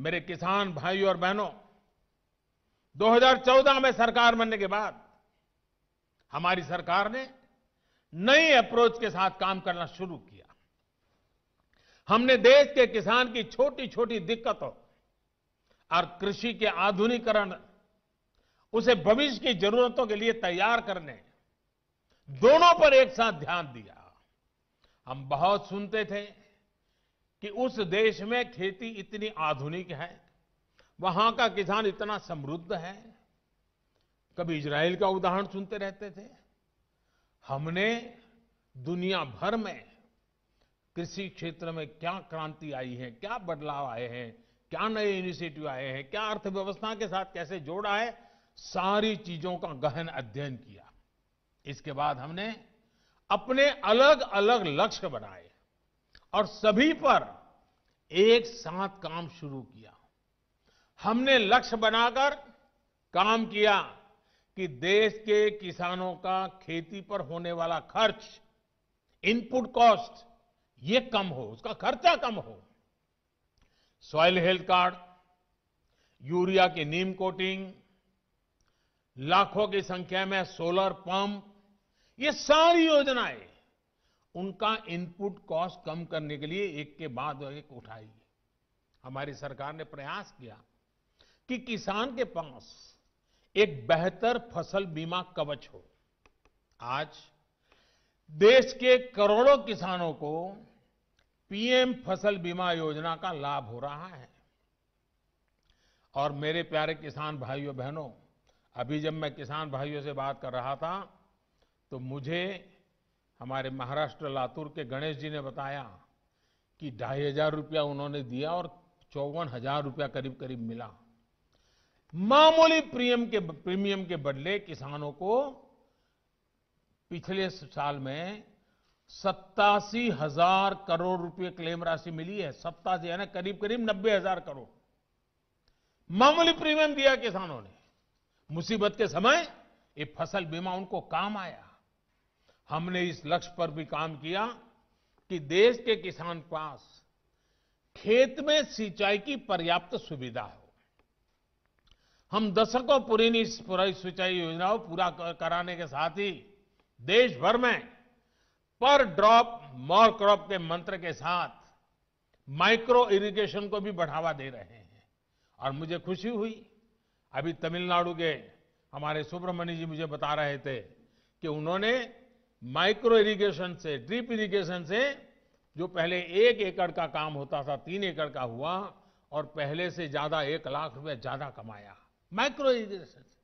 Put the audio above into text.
मेरे किसान भाई और बहनों 2014 में सरकार बनने के बाद हमारी सरकार ने नई अप्रोच के साथ काम करना शुरू किया हमने देश के किसान की छोटी छोटी दिक्कतों और कृषि के आधुनिकरण उसे भविष्य की जरूरतों के लिए तैयार करने दोनों पर एक साथ ध्यान दिया हम बहुत सुनते थे कि उस देश में खेती इतनी आधुनिक है वहां का किसान इतना समृद्ध है कभी इजराइल का उदाहरण सुनते रहते थे हमने दुनिया भर में कृषि क्षेत्र में क्या क्रांति आई है क्या बदलाव आए हैं क्या नए इनिशिएटिव आए हैं क्या अर्थव्यवस्था के साथ कैसे जोड़ा है सारी चीजों का गहन अध्ययन किया इसके बाद हमने अपने अलग अलग लक्ष्य बनाए और सभी पर एक साथ काम शुरू किया हमने लक्ष्य बनाकर काम किया कि देश के किसानों का खेती पर होने वाला खर्च इनपुट कॉस्ट ये कम हो उसका खर्चा कम हो सॉइल हेल्थ कार्ड यूरिया की नीम कोटिंग लाखों की संख्या में सोलर पंप ये सारी योजनाएं उनका इनपुट कॉस्ट कम करने के लिए एक के बाद एक उठाई हमारी सरकार ने प्रयास किया कि किसान के पास एक बेहतर फसल बीमा कवच हो आज देश के करोड़ों किसानों को पीएम फसल बीमा योजना का लाभ हो रहा है और मेरे प्यारे किसान भाइयों बहनों अभी जब मैं किसान भाइयों से बात कर रहा था तो मुझे हमारे महाराष्ट्र लातूर के गणेश जी ने बताया कि ढाई हजार रुपया उन्होंने दिया और चौवन हजार रुपया करीब करीब मिला मामूली प्रीमियम के प्रीमियम के बदले किसानों को पिछले साल में सत्तासी हजार करोड़ रुपए क्लेम राशि मिली है सत्तासी यानी करीब करीब नब्बे हजार करोड़ मामूली प्रीमियम दिया किसानों ने मुसीबत के समय ये फसल बीमा उनको काम आया हमने इस लक्ष्य पर भी काम किया कि देश के किसान पास खेत में सिंचाई की पर्याप्त सुविधा हो हम दशकों पूरी सिंचाई योजनाओं पूरा कराने के साथ ही देश भर में पर ड्रॉप मोर क्रॉप के मंत्र के साथ माइक्रो इरिगेशन को भी बढ़ावा दे रहे हैं और मुझे खुशी हुई अभी तमिलनाडु के हमारे सुब्रमण्य जी मुझे बता रहे थे कि उन्होंने माइक्रो इरिगेशन से ड्रिप इरिगेशन से जो पहले एक एकड़ का काम होता था तीन एकड़ का हुआ और पहले से ज्यादा एक लाख रुपए ज्यादा कमाया माइक्रो इरिगेशन से